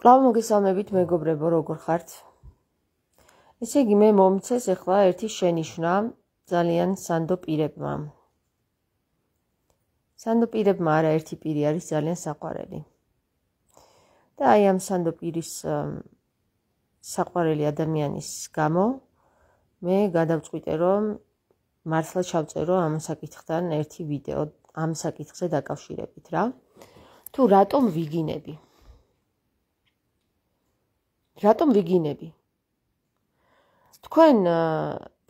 კლავ მოგესალმებით მეგობრებო, როგორ ხართ? ესე იგი მე მომწეს ახლა ერთი შენიშვნა ძალიან სანდო პირებმა. სანდო პირებმა არა ერთი პირი არის ძალიან საყვარელი. და აი ამ სანდო პირის საყვარელი ადამიანის გამო მე გადავწყვიტე რომ მართლა ჩავწერო ამ საკითხთან ერთი ვიდეო ამ საკითხზე დაკავშირებით რა. თუ რატომ ვიგინები? რატომ ვიგინები? თქვენ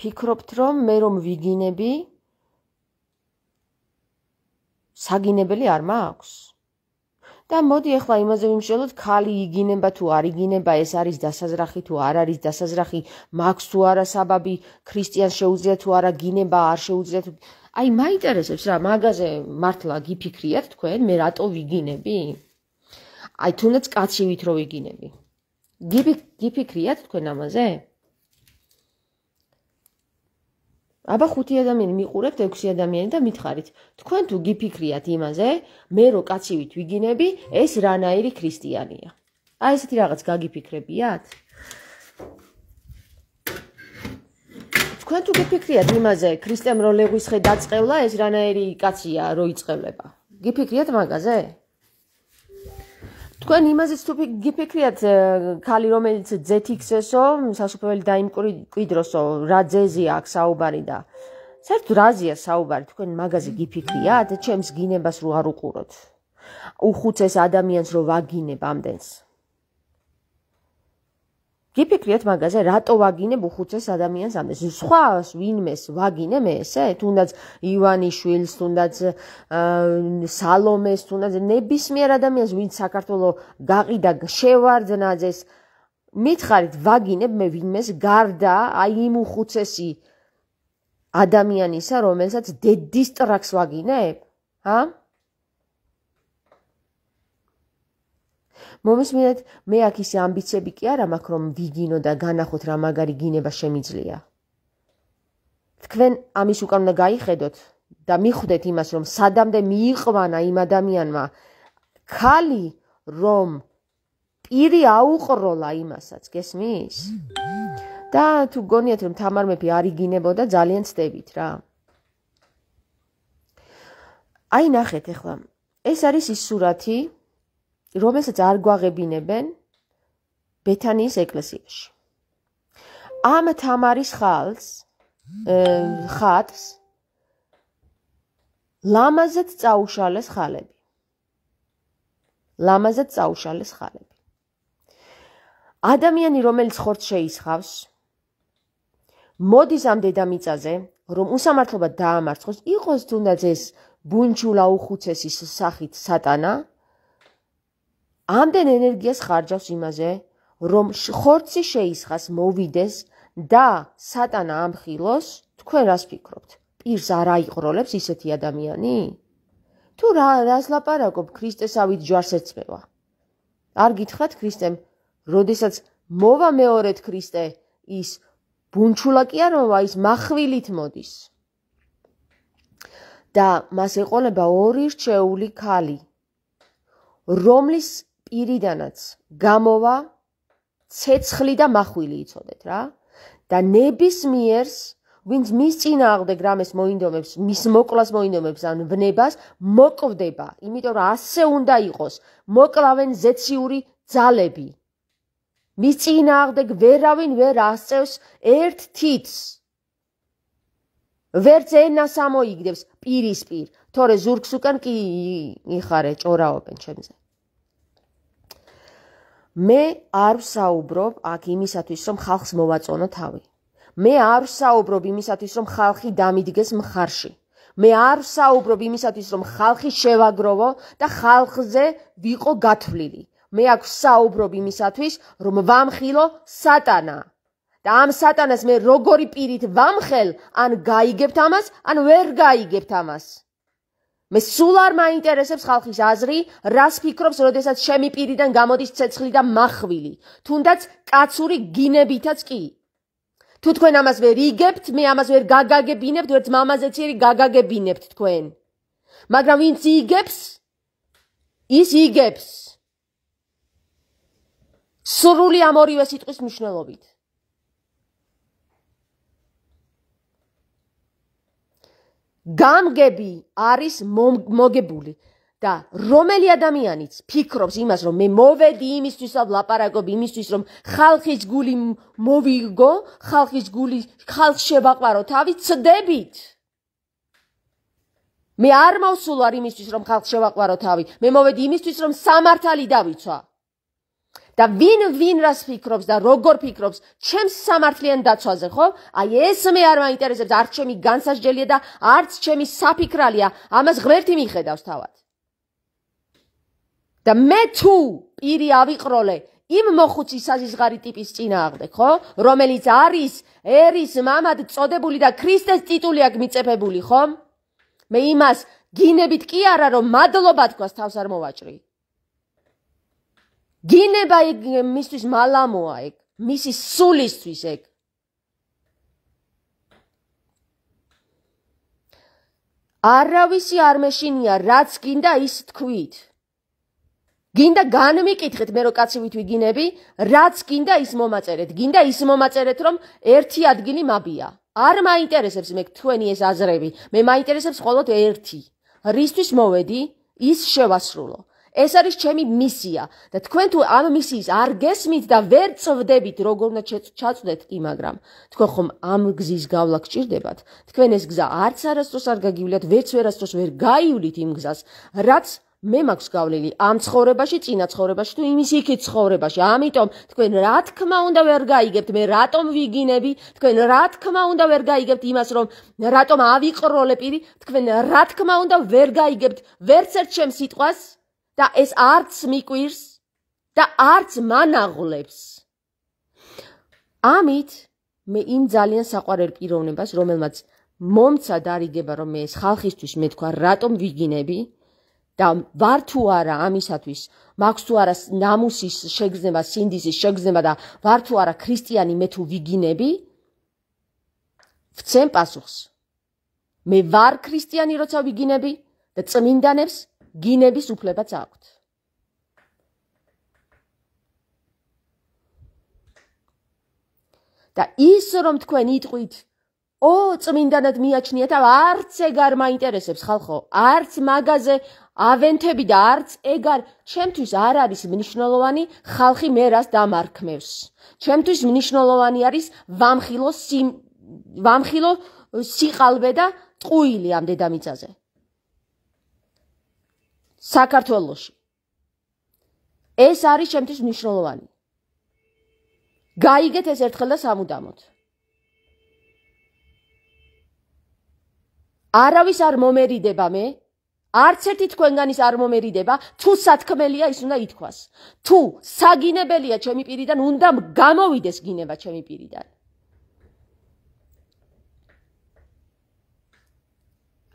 ფიქრობთ, რომ მე რომ ვიგინები საგინებელი არ მაქვს? და მოდი ახლა იმაზე ვიმსჯელოთ, ხალი იგინება თუ არ იგინება, ეს არის დასაზრახი თუ არ არის დასაზრახი, მაქვს თუ არა საბაბი, ქრისტიან შეუძლია თუ არა გინება, არ შეუძლია თუ აი მაინტერესებს რა, მაგაზე მართლა გიფიქრიათ თქვენ, მე რატო ვიგინები? აი თუნდაც კაცივით რო ვიგინები. გიფი გიფიქრიათ თქვენ ამაზე? აბა ხუთი ადამიანი მიყურებთ ექვსი ადამიანი და მითხარით, თქვენ თუ გიფიქრიათ იმაზე, მე რო კაცი ვით ვიგინები, ეს რანაირი ქრისტიანია? აი ესეთი რაღაც გაგიფიქრებიათ? თქვენ თუ გიფიქრიათ იმაზე, ქრისტემ რო ლეგვის ხე დაწყევლა, ეს რანაირი კაცია რო იწყევლება? გიფიქრიათ მაგაზე? თქვენ იმაზეც თუ გიფიქრიათ ქალი რომელიც ZX-ესო სასופველი დაიმკვრი კვიდროსო რა ძეზი აქვს საუბარი და საერთოდ რაზია საუბარი თქვენ მაგაზე გიფიქრიათ ჩემს გინებას რო არ უყუროთ უხუცეს ადამიანს რო ვაგინებ ამდენს გიფიქრიათ მაგაზე, რატო ვაგინებ უხუცეს ადამიანს ამას? სხვას ვინმეს ვაგინე მე ესე? თუნდაც ივანიშვილს, თუნდაც სალომეს, თუნდაც ნებისმიერ ადამიანს, ვინც საქართველოს გაყიდა შევარდნაძეს, მითხარით ვაგინებ მე ვინმეს გარდა აი იმ უხუცესი ადამიანისა, რომელსაც დედისტრაქს ვაგინებ? ა? მომისმინეთ, მე აქ ისე ამბიციები კი არა მაქვს, რომ ვიგინო და განახოთ რა მაგარი გინება შემიძლია. თქვენ ამის უკან უნდა გაიხედოთ და მიხვდეთ იმას, რომ სადამდე მიიყვანა იმ ადამიანმა ხალი, რომ პირი აუყროლა იმასაც, გესმის? და თუ გონიათ, რომ თამარ მეფი არიგინებოდა, ძალიან ცდებით რა. აი ნახეთ ახლა. ეს არის ის სურათი, რომელსაც არ გვაღებინებენ ბეთანიის ეკლესიაში. ამ თამარის ხალს ხატს ლამაზად წაუშალეს ხალები. ლამაზად წაუშალეს ხალები. ადამიანი რომელიც ხორც შეისხავს მოდის ამ დედამიწაზე, რომ უსამართლობა დაამარცხოს, იყოს თუნდაც ეს ბუნჩულა უხუცესის სახით სატანა ამდენ ენერგიას ხარჯავს იმაზე, რომ ხორცი შეისხას, მოვიდეს და სატანა ამხილოს, თქვენ რას ფიქრობთ? პირს არ აიყროლებს ისეთი ადამიანი? თუ რა რას ლაპარაკობ ქრისტესავით ჯვარს ეცმევა? არ გითხრათ ქრისტემ, როდესაც მოვა მეორედ ქრისტე ის ბუნჩულაკია როა ის מחვილით მოდის. და მას ეყოლება ორი რჩეული ქალი, რომლის პირიდანაც გამოვა ცეცხლი და מחვილი იწოდეთ რა და ნებისმიერს ვინც მის წინააღმდეგ რამეს მოინდომებს მის მოკლას მოინდომებს ან ვნებას მოკვდება იმიტომ რომ ასე უნდა იყოს მოკლავენ ზეციური ძალები მის წინააღმდეგ ვერავინ ვერ ასწევს ერთ თითს ვერცენა სამოიგდებს პირისპირ თორე ზურგს უკან კი იხარე ჭორაობენ ჩემზე მე არ ვსაუბრობ აქ იმისათვის რომ ხალხს მოვაწონო თავი მე არ ვსაუბრობ იმისათვის რომ ხალხი დამიდგეს მხარში მე არ ვსაუბრობ იმისათვის რომ ხალხი შევაგროვო და ხალხზე ვიყო გათვლილი მე აქ ვსაუბრობ იმისათვის რომ ვამხილო სატანა და ამ სატანას მე როგორი პირით ვამხელ ან გაიგებთ ამას ან ვერ გაიგებთ ამას მე სულ არ მაინტერესებს ხალხის აზრი, რას ფიქრობს, როდესაც შემი პირიდან გამოდის ცეცხლი და מחვილი, თუნდაც კაცური გინებითაც კი. თუ თქვენ ამას ვერ იგებთ, მე ამას ვერ გაგაგებინებთ, ვერც მამაზეციერი გაგაგებინებთ თქვენ. მაგრამ ვინც იგებს, ის იგებს. სრული ამ ორივე სიტყვის მნიშვნელობით. გამგები არის მოგებული და რომელი ადამიანიც ფიქრობს იმას რომ მე მოვედი იმისთვის რომ ლაპარაკობ იმისთვის რომ ხალხის გული მოვიგო ხალხის გული ხალხს შევაყვარო თავი ცდებით მე არ მოვსულ არ იმისთვის რომ ხალხს შევაყვარო თავი მე მოვედი იმისთვის რომ სამართალი დავიცვა და ვინ ვინ რას ფიქრობს და როგორ ფიქრობს ჩემს სამართლიან დაცვაზე ხო? აი ეს მე არ მაინტერესებს, არც ჩემი განსაზრდელია და არც ჩემი საფიქრალია, ამას ღმერთი მიხედავს თავად. და მე თუ პირი ავიყროლე იმ მოხუცი საზიზღარი ტიპის წინააღმდეგ ხო? რომელიც არის ერის მამად წოდებული და ქრისტეს ტიტული აქვს მიწებული ხო? მე იმას გინებით კი არა რომ მადლობა თქვას თავს არ მოვაჭრი. გინება ეგ მისთვის მალამოა ეგ მისი სულისთვის ეგ არავისი არ მეშინია რაც გინდა ის თქვით გინდა განმიკითხეთ მე რო კაცი ვითვიგინები რაც გინდა ის მომაწერეთ გინდა ის მომაწერეთ რომ ერთი ადგილი მაბია არ მაინტერესებს მე თქვენი ეს აზრები მე მაინტერესებს მხოლოდ ერთი რისთვის მოვედი ის შევასრულო ეს არის ჩემი მისია და თქვენ თუ ამ მისიის არ გესმით და ვერ წვდებით როგორ უნდა ჩაწვდეთ კი მაგრამ თქვენ ხომ ამ გზის გავლა გჭირდებათ თქვენ ეს გზა არც არასდროს არ გაგივლიათ ვერც ვერასდროს ვერ გაივლით იმ გზას რაც მე მაქვს გავლილი ამ ცხოვრებაში, წინა ცხოვრებაში, თუ იმის იქი ცხოვრებაში. ამიტომ თქვენ რა თქმა უნდა ვერ გაიგებთ მე რატომ ვიგინები? თქვენ რა თქმა უნდა ვერ გაიგებთ იმას, რომ რატომ ავიყროლე პირი? თქვენ რა თქმა უნდა ვერ გაიგებთ ვერც ერთ ჩემ სიტყვას? და ეს არც მიკვირს და არც მანაღლებს. ამით მე იმ ძალიან საყვარელ პიროვნებას, რომელმაც მომცა დარიგება, რომ მე ეს ხალხისთვის მეთქვა, რატომ ვიგინები და ვარ თუ არა ამისათვის, მაქვს თუ არა ნამუსის შეგზნება, სინდისის შეგზნება და ვარ თუ არა ქრისტიანი მე თუ ვიგინები? ვცემ პასუხს. მე ვარ ქრისტიანი, როცა ვიგინები და წმინდანებს გინების უფლებაც აქვთ. და ის რომ თქვენ იტყვით ო წმინდანად მიაჩნიათ, არც ეგარ მაინტერესებს ხალხო, არც მაгазиზე ავენთები და არც ეგარ, ჩემთვის არ არის მნიშვნელოვანი ხალხი მე რას დამარკმევს. ჩემთვის მნიშვნელოვანი არის ვამხილო სიმ ვამხილო სიყალბე და ტყუილი ამ დედამიწაზე. საქართველოში. ეს არის შემთთვის მნიშვნელოვანი. გაიგეთ ეს ერთხელ და სამუდამოდ. არავის არ მომერიდება მე, არც ერთი თქვენგანის არ მომერიდება, თუ სათქმელია ის უნდა ითქვას. თუ საგინებელია ჩემი პირიდან, უნდა გამოვიდეს გინება ჩემი პირიდან.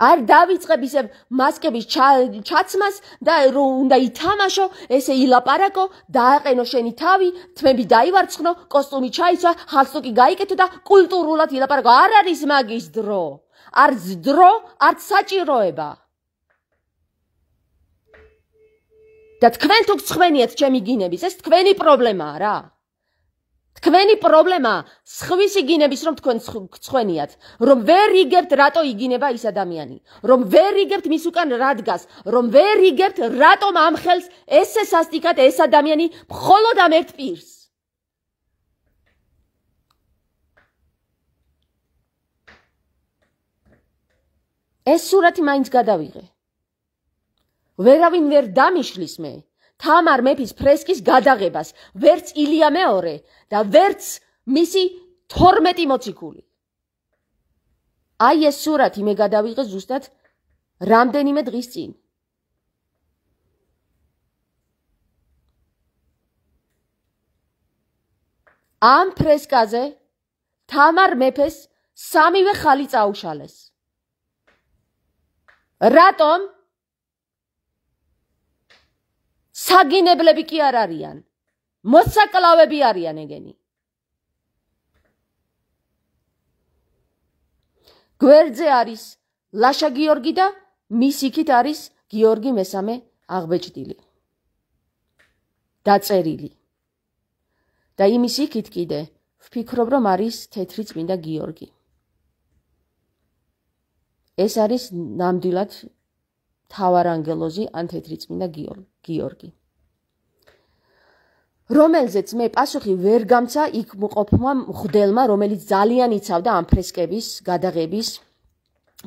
არ დავიწყებ ისე მასკების ჩაცმას და რომ უნდა ითამაშო, ესე ილაპარაკო, დააყენო შენი თავი, თმები დაივარცხნო, კოსტუმი ჩაიცვა, ხალსტოკი გაიკეთო და კულტურულად ილაპარაკო. არ არის მაგის დრო. არც დრო, არც საჭიროება. და თქვენ თუ გცხვენიათ ჩემი გინების, ეს თქვენი პრობლემაა რა. თქვენი პრობლემა სხვის იგინების რომ თქვენ ცხვენიათ რომ ვერ იგებთ რატო იგინება ის ადამიანი რომ ვერ იგებთ მის უკან რადგას რომ ვერ იგებთ რატომ ამხელს ესე სასტიკად ეს ადამიანი მხოლოდ ამ ერთ პირს ეს სურათი მაინც გადავიღე ვერავინ ვერ დამიშლის მე თამარ მეფის ფრესკის გადაღებას, ვერც ილია მეორე და ვერც მისი 12 მოციქული. აი ეს სურათი მე გადავიღე ზუსტად რამდენიმე დღის წინ. ამ ფრესკაზე თამარ მეფეს სამივე ხალი წაუშალეს. რატომ? საგინებლები კი არ არიან. მოსაკლავები არიან ეგენი. გვერდზე არის ლაშა გიორგი და მის იქით არის გიორგი მესამე აღბეჭდილი. დაწერილი. და იმის იქით კიდე ვფიქრობ რომ არის თეთრი წმინდა გიორგი. ეს არის ნამდვილად თავარანგელოზი ან თეთრიწმინდა გიორგი რომელზეც მე პასუხი ვერ გამცა იქ მოყოფმა მხდელმა რომელიც ძალიან იცავდა ამ ფრესკების გადაღების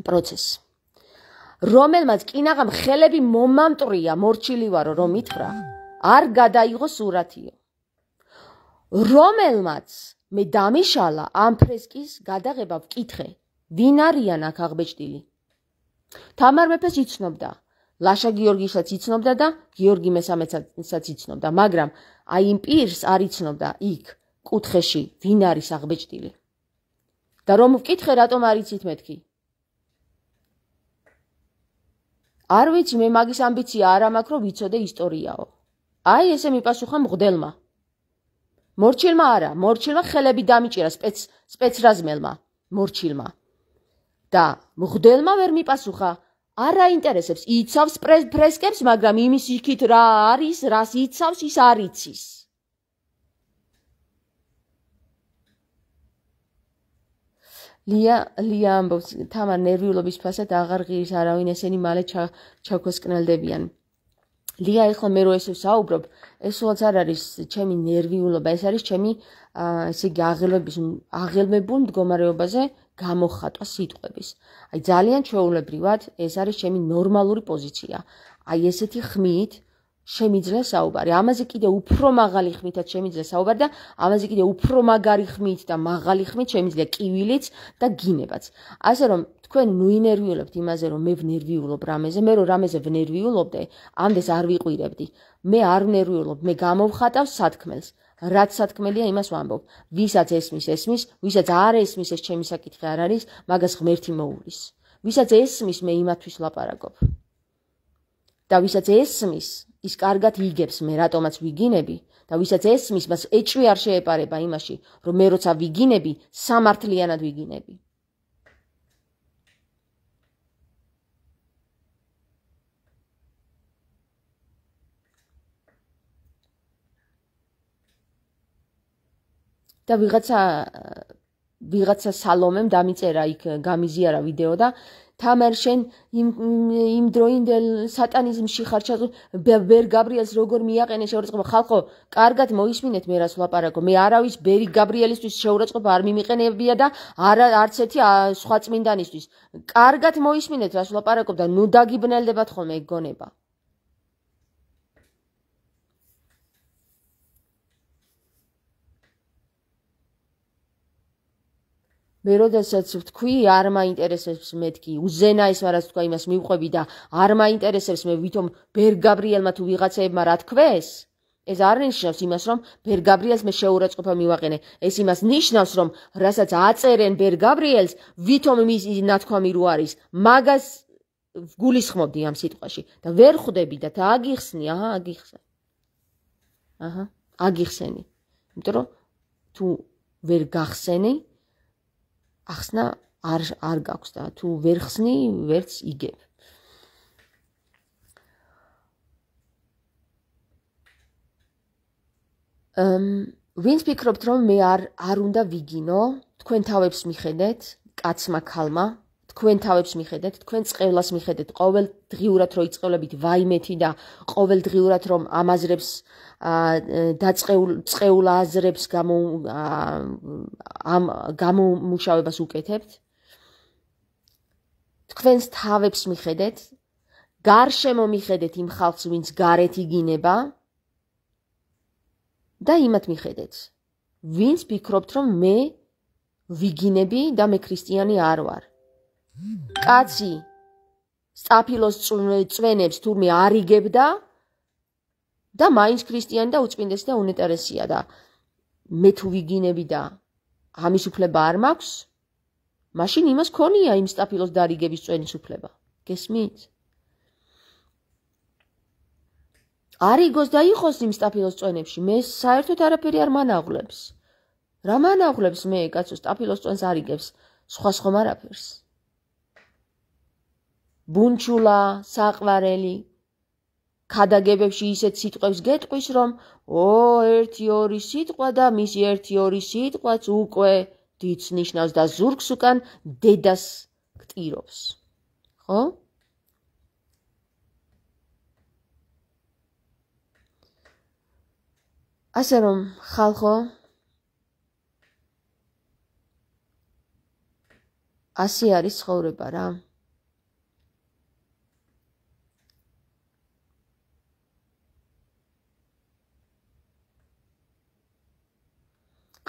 პროცესს რომელმაც კინაღამ ხელები მომამტრია მორჩილი ვარო რომ ითხრა არ გადაიღო სურათიო რომელმაც მე დამიშალა ამ ფრესკის გადაღება ვკითხე ვინ არიან აქ აღბეჭდილი თამარ მეფეს იცნობდა ლაშა გიორგიშაც იცნობდა და გიორგი მესამეცაც იცნობდა მაგრამ აი იმ პირს არ იცნობდა იქ კუთხეში ვინ არის აღბეჭდილი და რომ ვკითხე რატომ არ იცით მეთქი არ ვიცი მე მაგის ამბიცია არ ამაქრო ვიცოდე ისტორიაო აი ესე მიპასუხა მღდელმა მორჩილმა არა მორჩილმა ხელები დამიჭირა სპეც სპეცრაზმელმა მორჩილმა და მღდელმა ვერ მიპასუხა არა ინტერესებს იცავს ფრესკებს მაგრამ იმის იქით რა არის რას იცავს ის არ იცის ლია ლია ამბობს თამარ ნერვიულობის ფასად აღარ ღირს არავინ ესენი მალე ჩაქოსკნელდებიან ლია ეხლა მე რო ესე საუბრობ ესულაც არ არის ჩემი ნერვიულობა ეს არის ჩემი აა ესე იგი აღელვების აღელმებულ მდგომარეობაზე გამოხატვა სიტყვების. აი ძალიან ჩვეულებრივად ეს არის ჩემი ნორმალური პოზიცია. აი ესეთი ხმით შემიძლია საუბარი. ამაზე კიდე უფრო მაღალი ხმითაც შემიძლია საუბარი და ამაზე კიდე უფრო მაგარი ხმით და მაღალი ხმით შემიძლია კივილიც და გინებაც. ასე რომ თქვენ ნუინერვიულობთ იმაზე რომ მე ვნერვიულობ რამეზე, მე რომ რამეზე ვნერვიულობდე, ამდენს არ ვიყვირებდი. მე არ ვნერვიულობ, მე გამოვხატავ სათქმელს. რაც სათქმელია იმას ვამბობ ვისაც ესმის ესმის ვისაც არ ესმის ეს ჩემი საკითხი არ არის მაგას ღმერთი მოურის ვისაც ესმის მე იმათვის ლაპარაკობ და ვისაც ესმის ის კარგად იგებს მე რატომაც ვიგინები და ვისაც ესმის მას ეჭვი არ შეეპარება იმაში რომ მე როცა ვიგინები სამართლიანად ვიგინები და ვიღაცა ვიღაცა სალომემ დამიწერა იქ გამიზიარა ვიდეო და თამარ შენ იმ იმ დროინდელ სატანიზმში ხარ ჩაღ ვერ გაბრიელს როგორ მიაყენე შეურაცხყოფა ხალხო კარგად მოისმინეთ მე რას ვლაპარაკო მე არავის ბერი გაბრიელისთვის შეურაცხყოფა არ მიმიყენებია და არ არც ერთი სხვა წმინდანისთვის კარგად მოისმინეთ რას ვლაპარაკობ და ნუ დაგიბნელდებათ ხოლმე გონება მე როდესაც ვთქვი არ მაინტერესებს მეთქი უზენა ის მარას თქვა იმას მივყვები და არ მაინტერესებს მე ვითომ ბერგაბრიელმა თუ ვიღაცებმა რა თქვეს ეს არ ნიშნავს იმას რომ ბერგაბრიელს მე შეურაცხყოფა მივაყენე ეს იმას ნიშნავს რომ რასაც აწერენ ბერგაბრიელს ვითომ მის ნათქვამი რო არის მაგას გულისხმობდი ამ სიტყვაში და ვერ ხვდები და დააგიხსნი აჰა აგიხსენ აჰა აგიხსენი იმიტომ რომ თუ ვერ გახსენი ახსნა არ არ გაქვს და თუ ვერ ხსნი, ვერც იგებ. ამ ვინც ფიქრობთ რომ მე არ არ უნდა ვიგინო, თქვენ თავებს მიხედეთ, კაცმა ხალმა, თქვენ თავებს მიხედეთ, თქვენ წყევლას მიხედეთ, ყოველ დღიურად რო იწყებებით ვაიმეთი და ყოველ დღიურად რომ ამაზრებს აა დაწეულ წეულ აზრებს გამო ამ გამომუშავებას უკეთებთ თქვენს თავებს მიხედეთ გარშემო მიხედეთ იმ ხალხს ვინც გარეთ იგინება და იმათ მიხედეთ ვინც ფიქრობთ რომ მე ვიგინები და მე ქრისტიანი არ ვარ კაცი სტაფილოს წვენებს თურმე არიგებდა და მაინც ქრისტიანი და უწმინდესი და უნეტარესია და მე თუ ვიგინები და ამის უფლება არ მაქვს მაშინ იმას ხონია იმ სტაფილოს დარიგების წვენის უფლება გესმით არიგოს და იყოს იმ სტაფილოს წვენებში მე საერთოდ არაფერი არ მანავლებს რა მანავლებს მე კაცო სტაფილოს წვენს არიგებს სხვა სხვა არაფერს ბუნჩულა საყვარელი ქადაგებებში ისეთ სიტყვებს გეტყვის, რომ ო 1-2 სიტყვა და მისი 1-2 სიტყვაც უკვე დიც ნიშნავს და ზურგს უკან დედას გტირობს. ხო? ასე რომ ხალხო ასე არის ცხოვრება რა.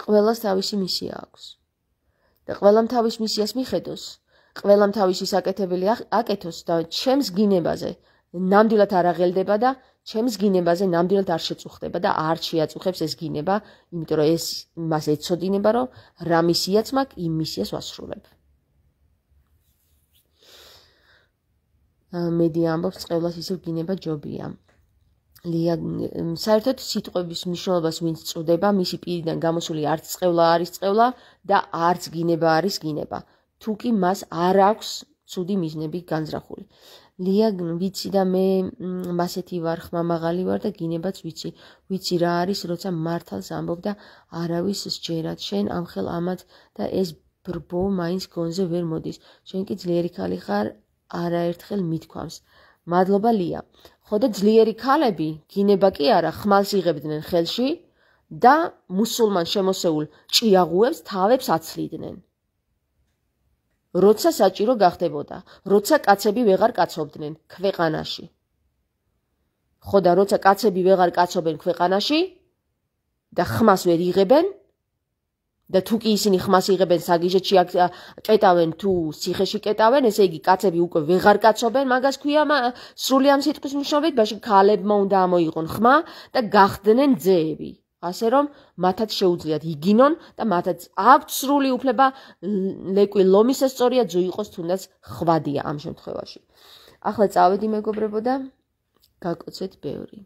ყველას თავისი მისია აქვს. და ყველამ თავის მისიას მიხედოს, ყველამ თავისი საკეთებელი აკეთოს და ჩემს გინებაზე ნამდვილად არ აღელდება და ჩემს გინებაზე ნამდვილად არ შეწუხდება და არ შეაწუხებს ეს გინება, იმიტომ რომ ეს მას ეცოდინება, რომ რა მისიაც მაქვს, იმ მისიას ვასრულებ. ა მედი ამბობს, წევლას ისევ გინება ჯობია. ლია საერთოდ სიტყვების მნიშვნელობას ვინც წვდება, მისი პირიდან გამოსული არც წევლა არის წევლა და არც გინება არის გინება, თუ კი მას არ აქვს ცუდი მიზნები განზრახული. ლია ვიცი და მე მასეთი ვარ ხმამაღალი ვარ და გინებაც ვიცი. ვიცი რა არის, როცა მართალს ამბობ და არავის სჯერათ, შენ ამხელ ამათ და ეს ბრბო მაინც გონზე ვერ მოდის. შენ კი ძლიერი ხალი ხარ, არაერთხელ მithქვამს. მადლობა ლია ხოდა ძლიერი ქალები გინება კი არა ხმალს იღებდნენ ხელში და მუსულმან შემოსეულ ჭიაღუებს თავებს აცლიდნენ როცა საჭირო გახდებოდა როცა კაცები ਵegar კაცობდნენ ქვეყანაში ხოდა როცა კაცები ਵegar კაცობენ ქვეყანაში და ხმას ვერ იღებენ და თუ კი ისინი ხმას იღებენ საგიჟეთში აქ კეტავენ თუ სიხეში კეტავენ, ესე იგი კაცები უკვე ვეღარ კაცობენ, მაგას ქვია სრული ამ სიტყვის მნიშვნელობით, ბაში ქალებმა უნდა ამოიღონ ხმა და გახდნენ ძეები. ასე რომ მათაც შეუძლიათ იგინონ და მათაც აქვს სრული უფლება ლეკვი ლომისა სწორია ძუ იყოს თუნდაც ხვადია ამ შემთხვევაში. ახლა წავედი მეგობრებო და გაკოცეთ ბევრი.